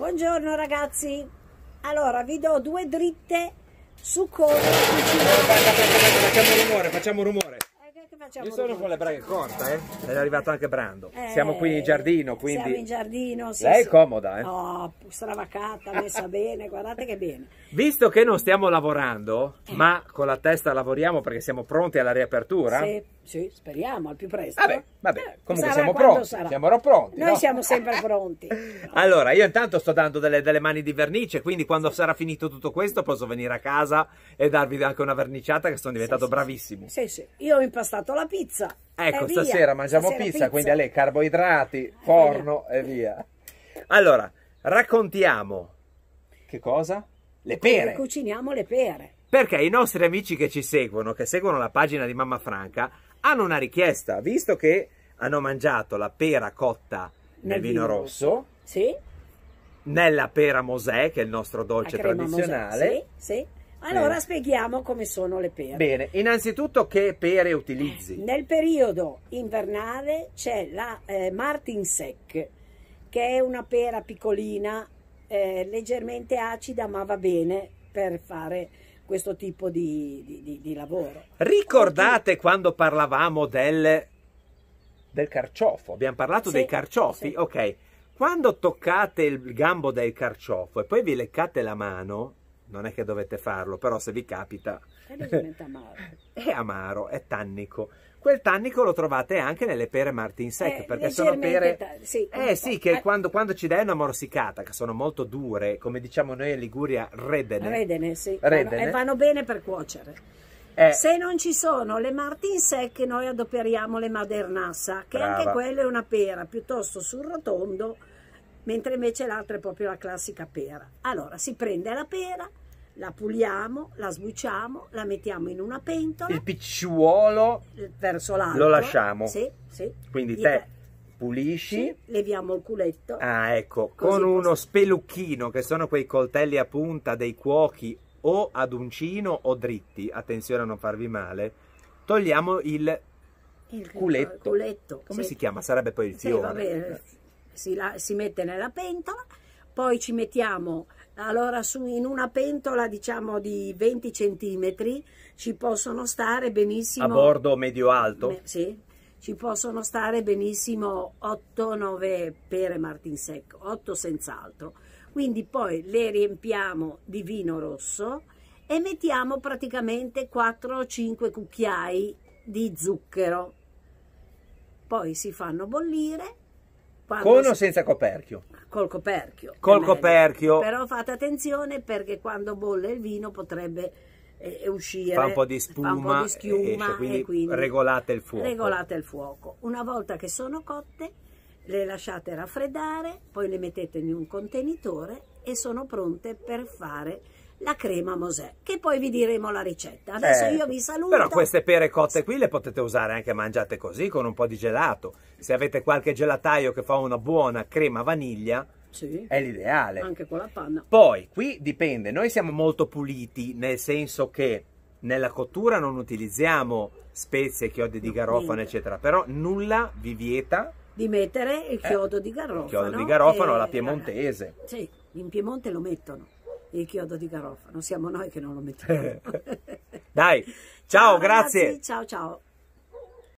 Buongiorno ragazzi, allora vi do due dritte su come facciamo rumore, facciamo rumore. Eh, Io sono con le braghe corte, eh? è arrivato anche Brando. Eh, siamo qui in giardino, quindi... Siamo in giardino, sì, Lei è comoda, eh? Oh, stravaccata, messa bene, guardate che bene. Visto che non stiamo lavorando, eh. ma con la testa lavoriamo perché siamo pronti alla riapertura... Sì sì, speriamo al più presto. Vabbè, vabbè. Eh, comunque sarà siamo pronti, sarà. siamo pronti. Noi no? siamo sempre pronti. allora, io intanto sto dando delle, delle, mani di vernice, quindi quando sarà finito tutto questo posso venire a casa e darvi anche una verniciata che sono diventato sì, bravissimo. Sì, sì, io ho impastato la pizza. Ecco, stasera mangiamo stasera pizza, pizza, quindi a lei carboidrati, forno e via. Allora, raccontiamo. Che cosa? Le pere. Cuciniamo le pere. Perché i nostri amici che ci seguono, che seguono la pagina di Mamma Franca, hanno una richiesta, visto che hanno mangiato la pera cotta nel, vino, vino rosso, sì. nella pera mosè, che è il nostro dolce tradizionale. Mosè, sì, sì. Allora Bene. spieghiamo come sono le pere. Bene, innanzitutto che pere utilizzi? Nel periodo invernale c'è la eh, Martin Sec, che è una pera piccolina, eh, leggermente acida, ma va bene per fare questo tipo di, di, di lavoro. Ricordate Perché... quando parlavamo del, del, carciofo? Abbiamo parlato sì, dei carciofi? Sì. Ok, quando toccate il gambo del carciofo e poi vi leccate la mano, non è che dovete farlo, però se vi capita... E diventa Amaro. è amaro, è tannico. Quel tannico lo trovate anche nelle pere Martin Sec, eh, perché sono pere... Sì, eh sì, che eh. Quando, quando, ci dai una morsicata, che sono molto dure, come diciamo noi in Liguria, redene. Redene, sì. Redene. E eh, vanno bene per cuocere. Eh. Se non ci sono le Martin Sec, noi adoperiamo le Madernassa, che Brava. anche quella è una pera, piuttosto sul rotondo mentre invece l'altra è proprio la classica pera. Allora si prende la pera, la puliamo, la sbucciamo, la mettiamo in una pentola. Il picciuolo verso l'alto. Lo lasciamo. Sì, sì. Quindi te, pulisci. Sì, leviamo il culetto. Ah, ecco, con uno così. spelucchino, che sono quei coltelli a punta dei cuochi o ad uncino o dritti, attenzione a non farvi male, togliamo il, il culetto. culetto. Come sì. si chiama? Sarebbe poi il fiore. Sì, si, la, si mette nella pentola, poi ci mettiamo allora su, in una pentola diciamo di 20 centimetri ci possono stare benissimo a bordo medio alto me, sì, ci possono stare benissimo 8-9 pere martin secco 8 senz'altro quindi poi le riempiamo di vino rosso e mettiamo praticamente 4-5 cucchiai di zucchero poi si fanno bollire con o senza coperchio? Col coperchio. Col coperchio. Però fate attenzione perché quando bolle il vino potrebbe eh, uscire. Fa un po' di spuma, Fa un po di schiuma, esce, quindi, quindi regolate, il regolate il fuoco. Una volta che sono cotte le lasciate raffreddare, poi le mettete in un contenitore e sono pronte per fare la crema Mosè, che poi vi diremo la ricetta. Adesso eh, io vi eh, saluto. Però queste pere cotte qui le potete usare anche mangiate così, con un po' di gelato. Se avete qualche gelataio che fa una buona crema vaniglia, sì, è l'ideale. Anche con la panna. Poi, qui dipende, noi siamo molto puliti, nel senso che nella cottura non utilizziamo spezie, chiodi di garofano, no, eccetera, però nulla vi vieta di mettere il chiodo eh, di garofano. Il chiodo di garofano alla piemontese. Sì, in Piemonte lo mettono il chiodo di garofano, siamo noi che non lo mettiamo. Dai, ciao, ciao grazie. Ragazzi, ciao ciao.